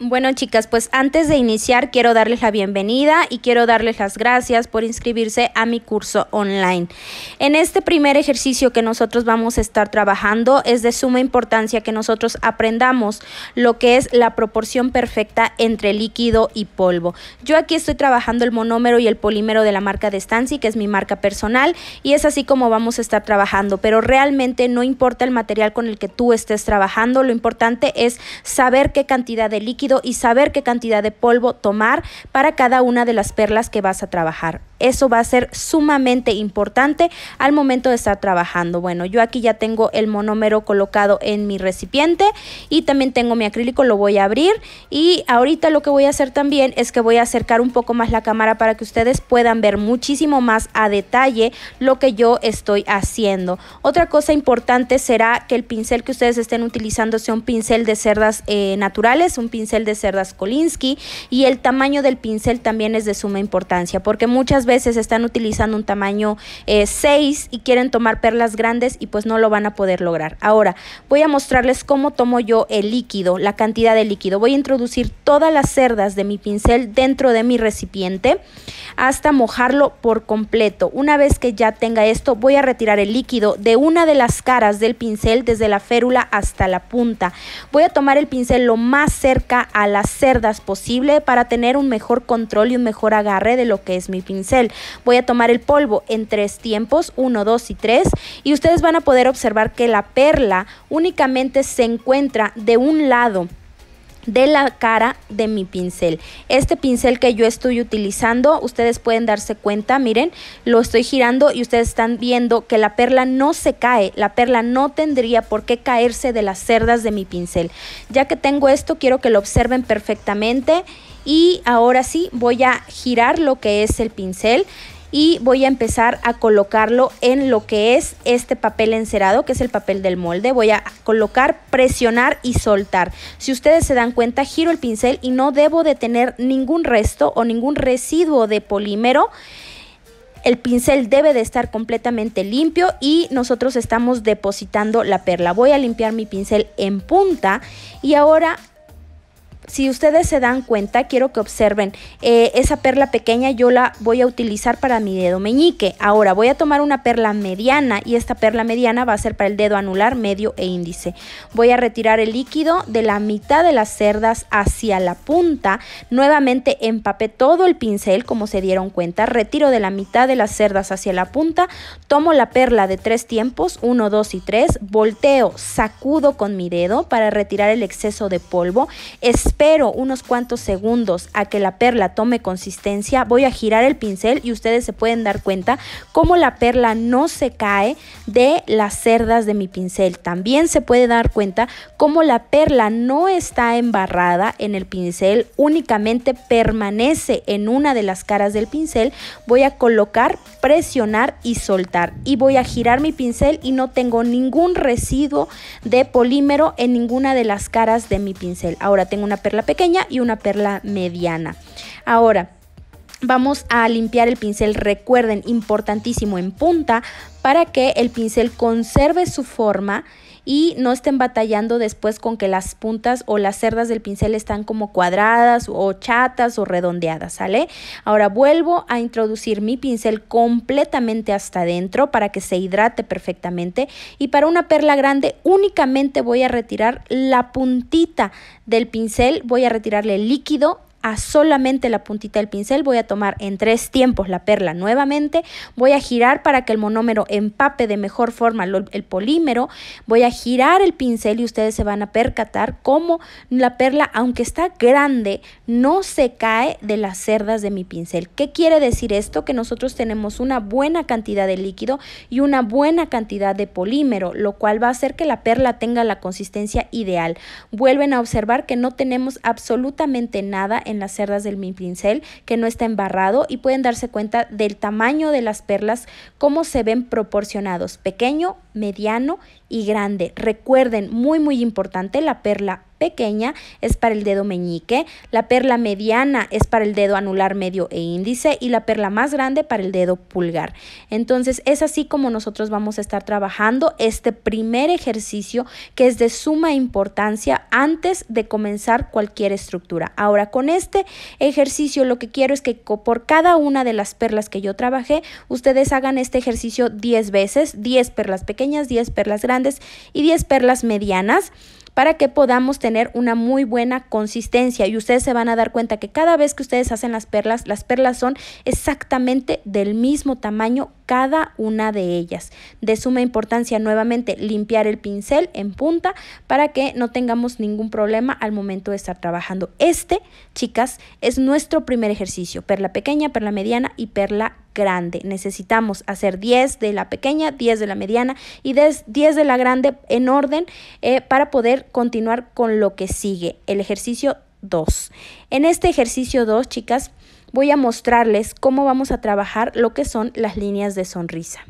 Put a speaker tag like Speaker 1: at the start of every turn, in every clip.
Speaker 1: Bueno chicas, pues antes de iniciar quiero darles la bienvenida y quiero darles las gracias por inscribirse a mi curso online. En este primer ejercicio que nosotros vamos a estar trabajando es de suma importancia que nosotros aprendamos lo que es la proporción perfecta entre líquido y polvo. Yo aquí estoy trabajando el monómero y el polímero de la marca de Stancy, que es mi marca personal, y es así como vamos a estar trabajando, pero realmente no importa el material con el que tú estés trabajando, lo importante es saber qué cantidad de líquido y saber qué cantidad de polvo tomar para cada una de las perlas que vas a trabajar. Eso va a ser sumamente importante al momento de estar trabajando. Bueno, yo aquí ya tengo el monómero colocado en mi recipiente y también tengo mi acrílico, lo voy a abrir y ahorita lo que voy a hacer también es que voy a acercar un poco más la cámara para que ustedes puedan ver muchísimo más a detalle lo que yo estoy haciendo. Otra cosa importante será que el pincel que ustedes estén utilizando sea un pincel de cerdas eh, naturales, un pincel de cerdas Kolinsky y el tamaño del pincel también es de suma importancia porque muchas veces están utilizando un tamaño 6 eh, y quieren tomar perlas grandes y pues no lo van a poder lograr. Ahora voy a mostrarles cómo tomo yo el líquido, la cantidad de líquido. Voy a introducir todas las cerdas de mi pincel dentro de mi recipiente hasta mojarlo por completo. Una vez que ya tenga esto voy a retirar el líquido de una de las caras del pincel desde la férula hasta la punta. Voy a tomar el pincel lo más cerca a las cerdas posible para tener un mejor control y un mejor agarre de lo que es mi pincel. Voy a tomar el polvo en tres tiempos, uno, dos y tres, y ustedes van a poder observar que la perla únicamente se encuentra de un lado de la cara de mi pincel. Este pincel que yo estoy utilizando, ustedes pueden darse cuenta, miren, lo estoy girando y ustedes están viendo que la perla no se cae, la perla no tendría por qué caerse de las cerdas de mi pincel. Ya que tengo esto, quiero que lo observen perfectamente y ahora sí voy a girar lo que es el pincel y voy a empezar a colocarlo en lo que es este papel encerado, que es el papel del molde. Voy a colocar, presionar y soltar. Si ustedes se dan cuenta, giro el pincel y no debo de tener ningún resto o ningún residuo de polímero. El pincel debe de estar completamente limpio y nosotros estamos depositando la perla. Voy a limpiar mi pincel en punta y ahora si ustedes se dan cuenta, quiero que observen, eh, esa perla pequeña yo la voy a utilizar para mi dedo meñique. Ahora voy a tomar una perla mediana y esta perla mediana va a ser para el dedo anular, medio e índice. Voy a retirar el líquido de la mitad de las cerdas hacia la punta. Nuevamente empapé todo el pincel, como se dieron cuenta. Retiro de la mitad de las cerdas hacia la punta. Tomo la perla de tres tiempos, 1, 2 y 3. Volteo, sacudo con mi dedo para retirar el exceso de polvo. Es espero unos cuantos segundos a que la perla tome consistencia, voy a girar el pincel y ustedes se pueden dar cuenta cómo la perla no se cae de las cerdas de mi pincel. También se puede dar cuenta cómo la perla no está embarrada en el pincel, únicamente permanece en una de las caras del pincel. Voy a colocar, presionar y soltar y voy a girar mi pincel y no tengo ningún residuo de polímero en ninguna de las caras de mi pincel. Ahora tengo una perla perla pequeña y una perla mediana. Ahora, vamos a limpiar el pincel, recuerden, importantísimo en punta, para que el pincel conserve su forma y no estén batallando después con que las puntas o las cerdas del pincel están como cuadradas o chatas o redondeadas, ¿sale? Ahora vuelvo a introducir mi pincel completamente hasta adentro para que se hidrate perfectamente y para una perla grande únicamente voy a retirar la puntita del pincel, voy a retirarle el líquido a solamente la puntita del pincel, voy a tomar en tres tiempos la perla nuevamente, voy a girar para que el monómero empape de mejor forma el polímero, voy a girar el pincel y ustedes se van a percatar cómo la perla, aunque está grande, no se cae de las cerdas de mi pincel. ¿Qué quiere decir esto? Que nosotros tenemos una buena cantidad de líquido y una buena cantidad de polímero, lo cual va a hacer que la perla tenga la consistencia ideal. Vuelven a observar que no tenemos absolutamente nada en las cerdas del mi pincel que no está embarrado y pueden darse cuenta del tamaño de las perlas, cómo se ven proporcionados, pequeño, mediano y grande. Recuerden, muy muy importante, la perla pequeña es para el dedo meñique, la perla mediana es para el dedo anular medio e índice y la perla más grande para el dedo pulgar. Entonces es así como nosotros vamos a estar trabajando este primer ejercicio que es de suma importancia antes de comenzar cualquier estructura. Ahora con este ejercicio lo que quiero es que por cada una de las perlas que yo trabajé, ustedes hagan este ejercicio 10 veces, 10 perlas pequeñas, 10 perlas grandes y 10 perlas medianas para que podamos tener una muy buena consistencia y ustedes se van a dar cuenta que cada vez que ustedes hacen las perlas, las perlas son exactamente del mismo tamaño cada una de ellas. De suma importancia nuevamente limpiar el pincel en punta para que no tengamos ningún problema al momento de estar trabajando. Este, chicas, es nuestro primer ejercicio, perla pequeña, perla mediana y perla grande. Necesitamos hacer 10 de la pequeña, 10 de la mediana y 10 de la grande en orden eh, para poder continuar con lo que sigue, el ejercicio 2. En este ejercicio 2, chicas, voy a mostrarles cómo vamos a trabajar lo que son las líneas de sonrisa.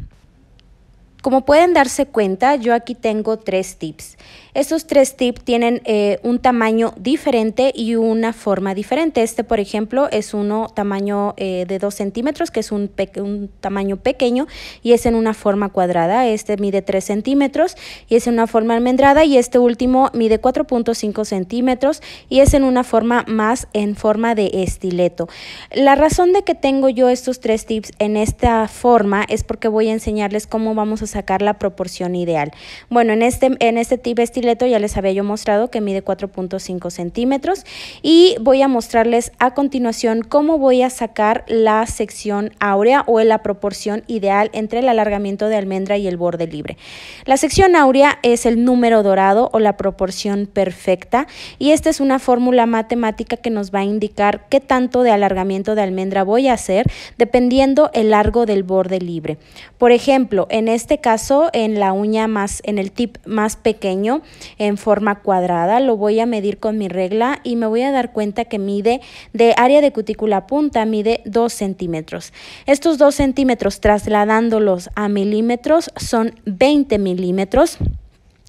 Speaker 1: Como pueden darse cuenta, yo aquí tengo tres tips. Estos tres tips tienen eh, un tamaño diferente y una forma diferente. Este, por ejemplo, es uno tamaño eh, de 2 centímetros, que es un, un, tamaño pequeño y es en una forma cuadrada. Este mide 3 centímetros y es en una forma almendrada. Y este último mide 4.5 centímetros y es en una forma más en forma de estileto. La razón de que tengo yo estos tres tips en esta forma es porque voy a enseñarles cómo vamos a sacar la proporción ideal. Bueno, en este, en este tip estileto ya les había yo mostrado que mide 4.5 centímetros y voy a mostrarles a continuación cómo voy a sacar la sección áurea o la proporción ideal entre el alargamiento de almendra y el borde libre. La sección áurea es el número dorado o la proporción perfecta y esta es una fórmula matemática que nos va a indicar qué tanto de alargamiento de almendra voy a hacer dependiendo el largo del borde libre. Por ejemplo, en este caso en la uña más, en el tip más pequeño, en forma cuadrada. Lo voy a medir con mi regla y me voy a dar cuenta que mide de área de cutícula punta, mide 2 centímetros. Estos 2 centímetros trasladándolos a milímetros son 20 milímetros.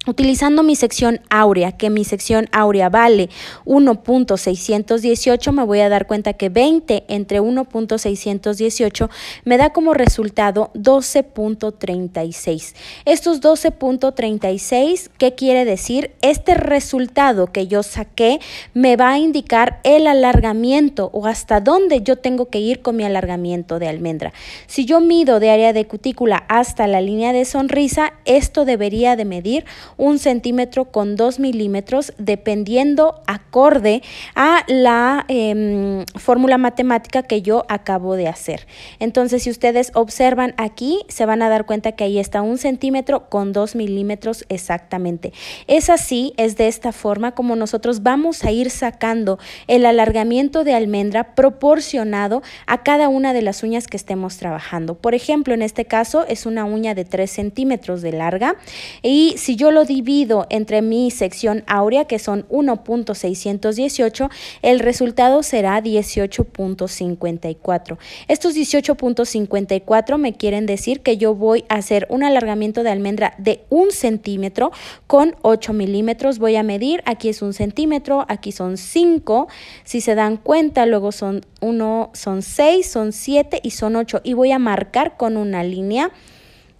Speaker 1: Utilizando mi sección áurea, que mi sección áurea vale 1.618, me voy a dar cuenta que 20 entre 1.618 me da como resultado 12.36. Estos 12.36, ¿qué quiere decir? Este resultado que yo saqué me va a indicar el alargamiento o hasta dónde yo tengo que ir con mi alargamiento de almendra. Si yo mido de área de cutícula hasta la línea de sonrisa, esto debería de medir un centímetro con 2 milímetros, dependiendo acorde a la em, fórmula matemática que yo acabo de hacer. Entonces, si ustedes observan aquí, se van a dar cuenta que ahí está un centímetro con 2 milímetros exactamente. Es así, es de esta forma como nosotros vamos a ir sacando el alargamiento de almendra proporcionado a cada una de las uñas que estemos trabajando. Por ejemplo, en este caso es una uña de 3 centímetros de larga y si yo lo divido entre mi sección áurea, que son 1.618, el resultado será 18.54. Estos 18.54 me quieren decir que yo voy a hacer un alargamiento de almendra de un centímetro con 8 milímetros. Voy a medir, aquí es un centímetro, aquí son 5, si se dan cuenta, luego son 1, son 6, son 7 y son 8. Y voy a marcar con una línea,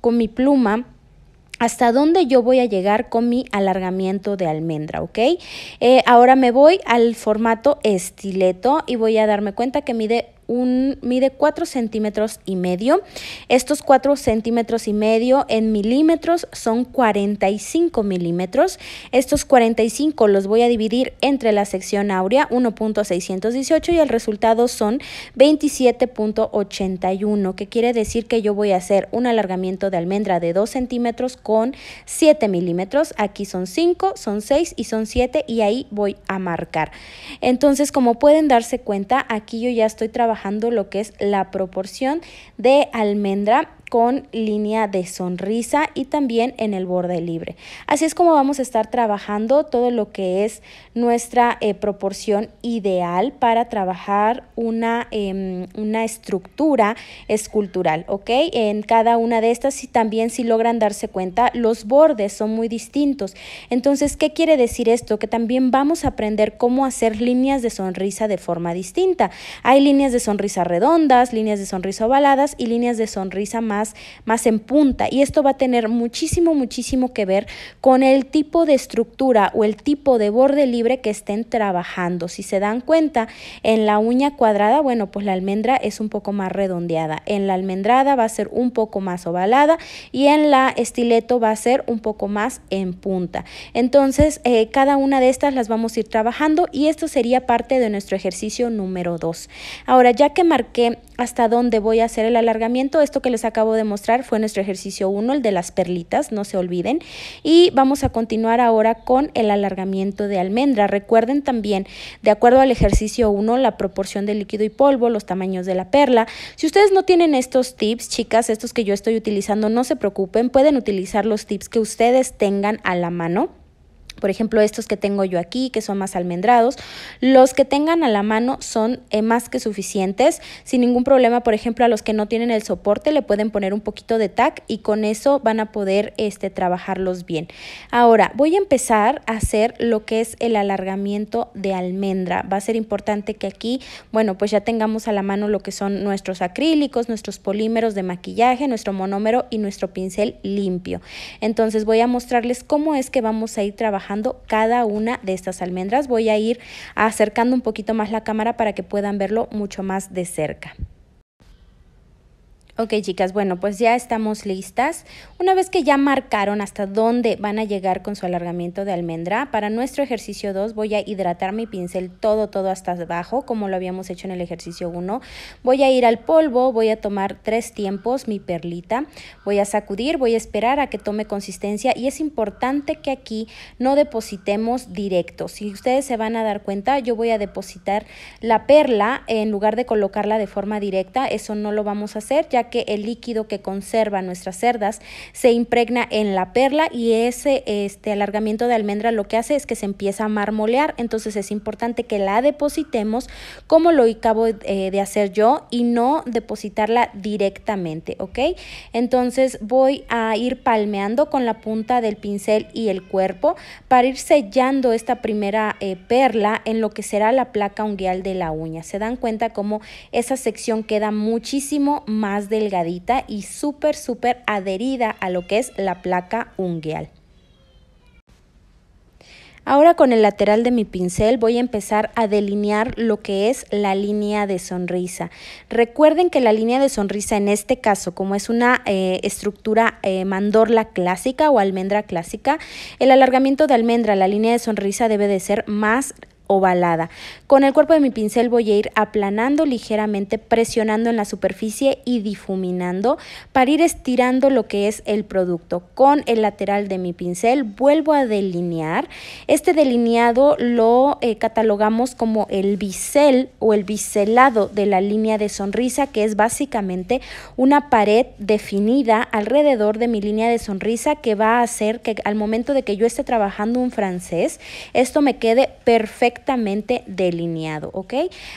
Speaker 1: con mi pluma, hasta dónde yo voy a llegar con mi alargamiento de almendra, ¿ok? Eh, ahora me voy al formato estileto y voy a darme cuenta que mide mide 4 centímetros y medio. Estos 4 centímetros y medio en milímetros son 45 milímetros. Estos 45 los voy a dividir entre la sección áurea 1.618 y el resultado son 27.81, que quiere decir que yo voy a hacer un alargamiento de almendra de 2 centímetros con 7 milímetros. Aquí son 5, son 6 y son 7 y ahí voy a marcar. Entonces, como pueden darse cuenta, aquí yo ya estoy trabajando lo que es la proporción de almendra con línea de sonrisa y también en el borde libre. Así es como vamos a estar trabajando todo lo que es nuestra eh, proporción ideal para trabajar una, em, una estructura escultural, ¿ok? En cada una de estas y también si logran darse cuenta, los bordes son muy distintos. Entonces, ¿qué quiere decir esto? Que también vamos a aprender cómo hacer líneas de sonrisa de forma distinta. Hay líneas de sonrisa redondas, líneas de sonrisa ovaladas y líneas de sonrisa más más, en punta. Y esto va a tener muchísimo, muchísimo que ver con el tipo de estructura o el tipo de borde libre que estén trabajando. Si se dan cuenta, en la uña cuadrada, bueno, pues la almendra es un poco más redondeada. En la almendrada va a ser un poco más ovalada y en la estileto va a ser un poco más en punta. Entonces, eh, cada una de estas las vamos a ir trabajando y esto sería parte de nuestro ejercicio número 2. Ahora, ya que marqué hasta dónde voy a hacer el alargamiento, esto que les acabo demostrar de mostrar fue nuestro ejercicio 1, el de las perlitas, no se olviden. Y vamos a continuar ahora con el alargamiento de almendra. Recuerden también, de acuerdo al ejercicio 1, la proporción de líquido y polvo, los tamaños de la perla. Si ustedes no tienen estos tips, chicas, estos que yo estoy utilizando, no se preocupen, pueden utilizar los tips que ustedes tengan a la mano por ejemplo estos que tengo yo aquí, que son más almendrados, los que tengan a la mano son eh, más que suficientes, sin ningún problema, por ejemplo, a los que no tienen el soporte le pueden poner un poquito de tac y con eso van a poder este, trabajarlos bien. Ahora voy a empezar a hacer lo que es el alargamiento de almendra, va a ser importante que aquí, bueno, pues ya tengamos a la mano lo que son nuestros acrílicos, nuestros polímeros de maquillaje, nuestro monómero y nuestro pincel limpio. Entonces voy a mostrarles cómo es que vamos a ir trabajando cada una de estas almendras. Voy a ir acercando un poquito más la cámara para que puedan verlo mucho más de cerca. Ok chicas, bueno, pues ya estamos listas. Una vez que ya marcaron hasta dónde van a llegar con su alargamiento de almendra, para nuestro ejercicio 2 voy a hidratar mi pincel todo, todo hasta abajo, como lo habíamos hecho en el ejercicio 1. Voy a ir al polvo, voy a tomar tres tiempos mi perlita, voy a sacudir, voy a esperar a que tome consistencia y es importante que aquí no depositemos directo. Si ustedes se van a dar cuenta, yo voy a depositar la perla en lugar de colocarla de forma directa, eso no lo vamos a hacer ya que que el líquido que conserva nuestras cerdas se impregna en la perla y ese este, alargamiento de almendra lo que hace es que se empieza a marmolear, entonces es importante que la depositemos como lo acabo eh, de hacer yo y no depositarla directamente, ¿ok? Entonces voy a ir palmeando con la punta del pincel y el cuerpo para ir sellando esta primera eh, perla en lo que será la placa unguial de la uña. Se dan cuenta cómo esa sección queda muchísimo más de delgadita y súper, súper adherida a lo que es la placa ungueal. Ahora con el lateral de mi pincel voy a empezar a delinear lo que es la línea de sonrisa. Recuerden que la línea de sonrisa en este caso, como es una eh, estructura eh, mandorla clásica o almendra clásica, el alargamiento de almendra, la línea de sonrisa debe de ser más ovalada. Con el cuerpo de mi pincel voy a ir aplanando ligeramente, presionando en la superficie y difuminando para ir estirando lo que es el producto. Con el lateral de mi pincel vuelvo a delinear. Este delineado lo eh, catalogamos como el bisel o el biselado de la línea de sonrisa, que es básicamente una pared definida alrededor de mi línea de sonrisa que va a hacer que al momento de que yo esté trabajando un francés, esto me quede perfecto perfectamente delineado, ¿ok?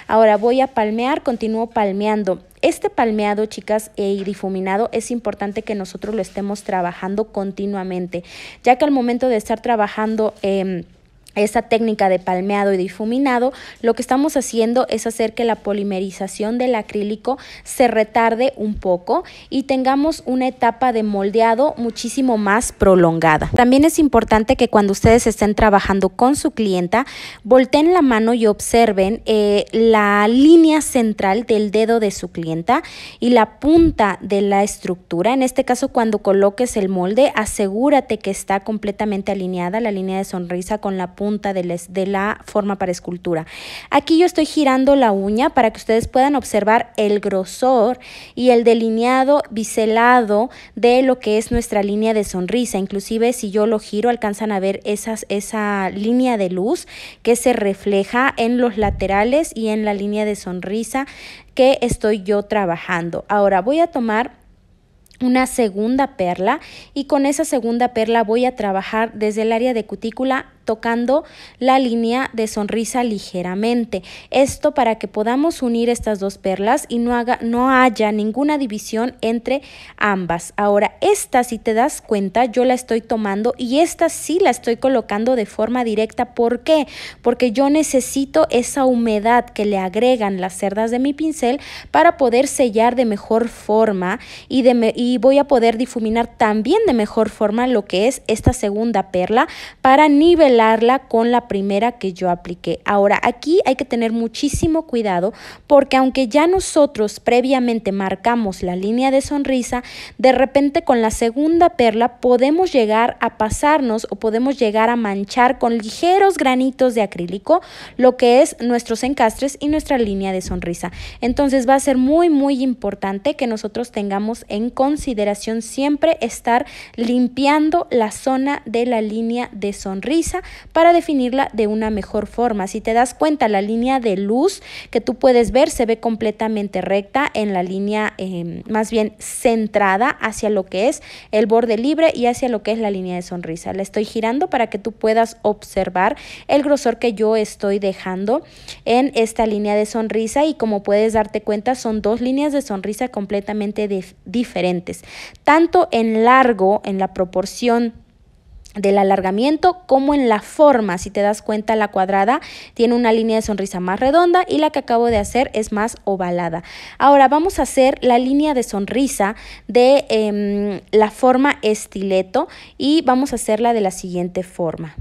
Speaker 1: Ahora voy a palmear, continúo palmeando. Este palmeado, chicas, y e difuminado es importante que nosotros lo estemos trabajando continuamente, ya que al momento de estar trabajando... Eh, esta técnica de palmeado y difuminado, lo que estamos haciendo es hacer que la polimerización del acrílico se retarde un poco y tengamos una etapa de moldeado muchísimo más prolongada. También es importante que cuando ustedes estén trabajando con su clienta, volteen la mano y observen eh, la línea central del dedo de su clienta y la punta de la estructura. En este caso, cuando coloques el molde, asegúrate que está completamente alineada la línea de sonrisa con la punta punta de, la forma para escultura. Aquí yo estoy girando la uña para que ustedes puedan observar el grosor y el delineado biselado de lo que es nuestra línea de sonrisa. Inclusive si yo lo giro alcanzan a ver esa línea de luz que se refleja en los laterales y en la línea de sonrisa que estoy yo trabajando. Ahora voy a tomar una segunda perla y con esa segunda perla voy a trabajar desde el área de cutícula tocando la línea de sonrisa ligeramente. Esto para que podamos unir estas dos perlas y no, haga, no haya ninguna división entre ambas. Ahora, esta, si te das cuenta, yo la estoy tomando y esta sí la estoy colocando de forma directa. ¿Por qué? Porque yo necesito esa humedad que le agregan las cerdas de mi pincel para poder sellar de mejor forma y, de y voy a poder difuminar también de mejor forma lo que es esta segunda perla para nivelar con la primera que yo apliqué. Ahora, aquí hay que tener muchísimo cuidado porque aunque ya nosotros previamente marcamos la línea de sonrisa, de repente con la segunda perla podemos llegar a pasarnos o podemos llegar a manchar con ligeros granitos de acrílico lo que es nuestros encastres y nuestra línea de sonrisa. Entonces va a ser muy, muy importante que nosotros tengamos en consideración siempre estar limpiando la zona de la línea de sonrisa para definirla de una mejor forma. Si te das cuenta, la línea de luz que tú puedes ver se ve completamente recta en la línea em, más bien centrada hacia lo que es el borde libre y hacia lo que es la línea de sonrisa. La estoy girando para que tú puedas observar el grosor que yo estoy dejando en esta línea de sonrisa y como puedes darte cuenta son dos líneas de sonrisa completamente diferentes, tanto en largo, en la proporción del alargamiento como en la forma. Si te das cuenta, la cuadrada tiene una línea de sonrisa más redonda y la que acabo de hacer es más ovalada. Ahora vamos a hacer la línea de sonrisa de em, la forma estileto y vamos a hacerla de la siguiente forma.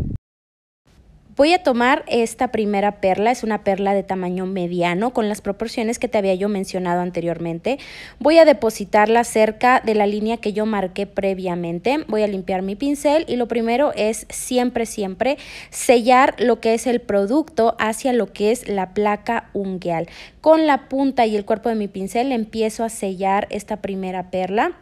Speaker 1: Voy a tomar esta primera perla, es una perla de tamaño mediano con las proporciones que te había yo mencionado anteriormente. Voy a depositarla cerca de la línea que yo marqué previamente. Voy a limpiar mi pincel y lo primero es siempre, siempre sellar lo que es el producto hacia lo que es la placa ungueal. Con la punta y el cuerpo de mi pincel empiezo a sellar esta primera perla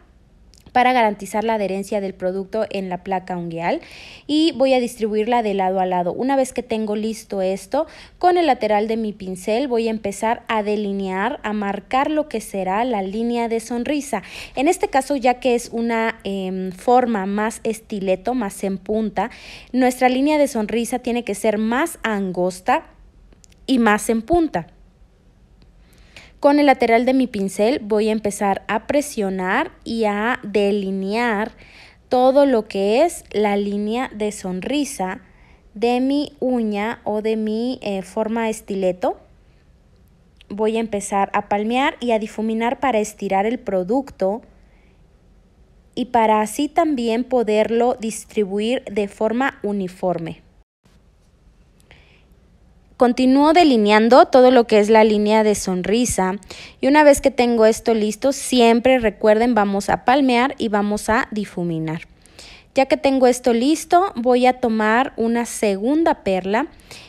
Speaker 1: para garantizar la adherencia del producto en la placa ungueal y voy a distribuirla de lado a lado. Una vez que tengo listo esto, con el lateral de mi pincel voy a empezar a delinear, a marcar lo que será la línea de sonrisa. En este caso, ya que es una em, forma más estileto, más en punta, nuestra línea de sonrisa tiene que ser más angosta y más en punta. Con el lateral de mi pincel voy a empezar a presionar y a delinear todo lo que es la línea de sonrisa de mi uña o de mi eh, forma estileto. Voy a empezar a palmear y a difuminar para estirar el producto y para así también poderlo distribuir de forma uniforme. Continúo delineando todo lo que es la línea de sonrisa y una vez que tengo esto listo, siempre recuerden, vamos a palmear y vamos a difuminar. Ya que tengo esto listo, voy a tomar una segunda perla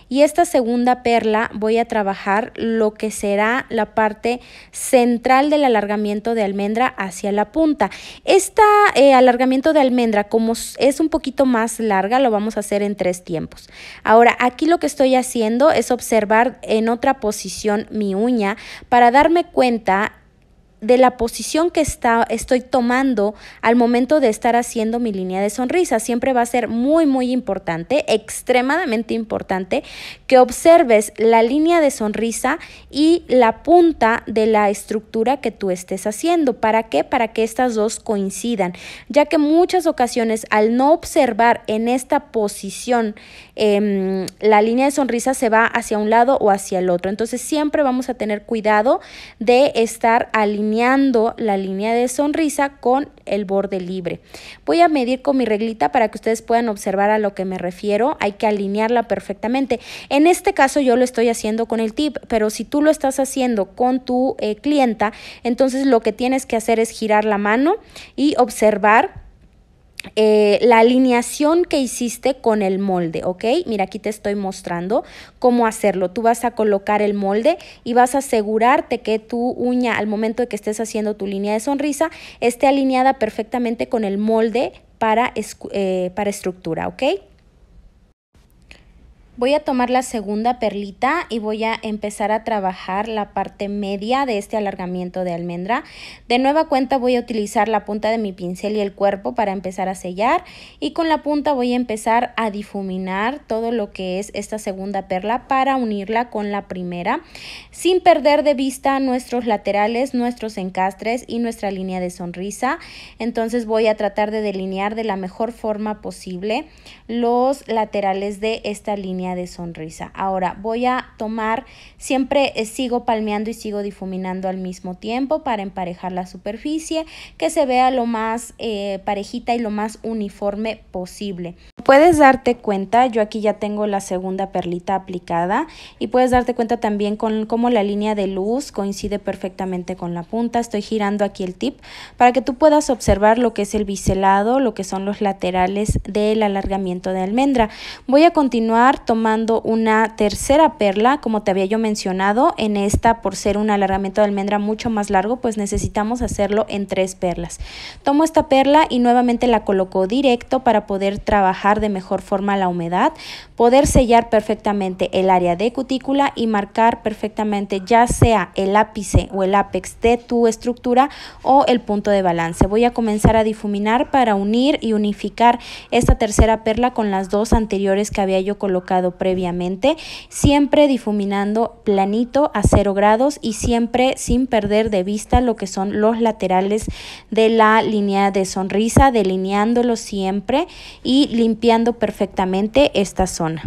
Speaker 1: y esta segunda perla voy a trabajar lo que será la parte central del alargamiento de almendra hacia la punta. Este alargamiento de almendra, como es un poquito más larga, lo vamos a hacer en tres tiempos. Ahora, aquí lo que estoy haciendo es observar en otra posición mi uña para darme cuenta de la posición que está, estoy tomando al momento de estar haciendo mi línea de sonrisa. Siempre va a ser muy, muy importante, extremadamente importante, que observes la línea de sonrisa y la punta de la estructura que tú estés haciendo. ¿Para qué? Para que estas dos coincidan, ya que muchas ocasiones al no observar en esta posición em, la línea de sonrisa se va hacia un lado o hacia el otro. Entonces siempre vamos a tener cuidado de estar alineados alineando la línea de sonrisa con el borde libre. Voy a medir con mi reglita para que ustedes puedan observar a lo que me refiero. Hay que alinearla perfectamente. En este caso yo lo estoy haciendo con el tip, pero si tú lo estás haciendo con tu eh, clienta, entonces lo que tienes que hacer es girar la mano y observar eh, la alineación que hiciste con el molde, ¿ok? Mira, aquí te estoy mostrando cómo hacerlo. Tú vas a colocar el molde y vas a asegurarte que tu uña, al momento de que estés haciendo tu línea de sonrisa, esté alineada perfectamente con el molde para eh, estructura, ¿ok? Voy a tomar la segunda perlita y voy a empezar a trabajar la parte media de este alargamiento de almendra. De nueva cuenta voy a utilizar la punta de mi pincel y el cuerpo para empezar a sellar y con la punta voy a empezar a difuminar todo lo que es esta segunda perla para unirla con la primera sin perder de vista nuestros laterales, nuestros encastres y nuestra línea de sonrisa. Entonces voy a tratar de delinear de la mejor forma posible los laterales de esta línea de sonrisa. Ahora voy a tomar, siempre eh, sigo palmeando y sigo difuminando al mismo tiempo para emparejar la superficie, que se vea lo más eh, parejita y lo más uniforme posible. Puedes darte cuenta, yo aquí ya tengo la segunda perlita aplicada y puedes darte cuenta también con cómo la línea de luz coincide perfectamente con la punta. Estoy girando aquí el tip para que tú puedas observar lo que es el biselado, lo que son los laterales del alargamiento de almendra. Voy a continuar tomando tomando una tercera perla, como te había yo mencionado, en esta por ser un alargamiento de almendra mucho más largo, pues necesitamos hacerlo en tres perlas. Tomo esta perla y nuevamente la coloco directo para poder trabajar de mejor forma la humedad, poder sellar perfectamente el área de cutícula y marcar perfectamente ya sea el ápice o el ápex de tu estructura o el punto de balance. Voy a comenzar a difuminar para unir y unificar esta tercera perla con las dos anteriores que había yo colocado previamente, siempre difuminando planito a cero grados y siempre sin perder de vista lo que son los laterales de la línea de sonrisa, delineándolo siempre y limpiando perfectamente esta zona.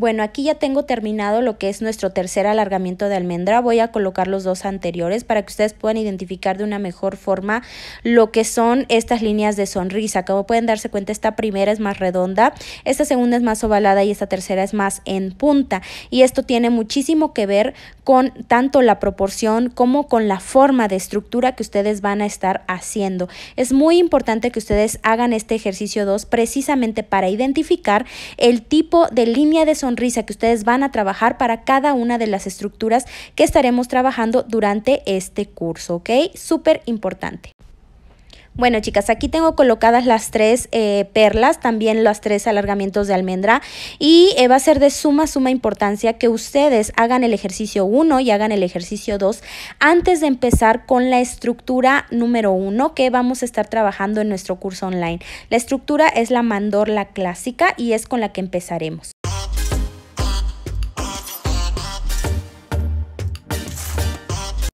Speaker 1: Bueno, aquí ya tengo terminado lo que es nuestro tercer alargamiento de almendra. Voy a colocar los dos anteriores para que ustedes puedan identificar de una mejor forma lo que son estas líneas de sonrisa. Como pueden darse cuenta, esta primera es más redonda, esta segunda es más ovalada y esta tercera es más en punta. Y esto tiene muchísimo que ver con tanto la proporción como con la forma de estructura que ustedes van a estar haciendo. Es muy importante que ustedes hagan este ejercicio 2 precisamente para identificar el tipo de línea de sonrisa sonrisa que ustedes van a trabajar para cada una de las estructuras que estaremos trabajando durante este curso, ¿ok? Súper importante. Bueno, chicas, aquí tengo colocadas las tres eh, perlas, también los tres alargamientos de almendra y eh, va a ser de suma, suma importancia que ustedes hagan el ejercicio 1 y hagan el ejercicio 2 antes de empezar con la estructura número 1 que vamos a estar trabajando en nuestro curso online. La estructura es la mandorla clásica y es con la que empezaremos.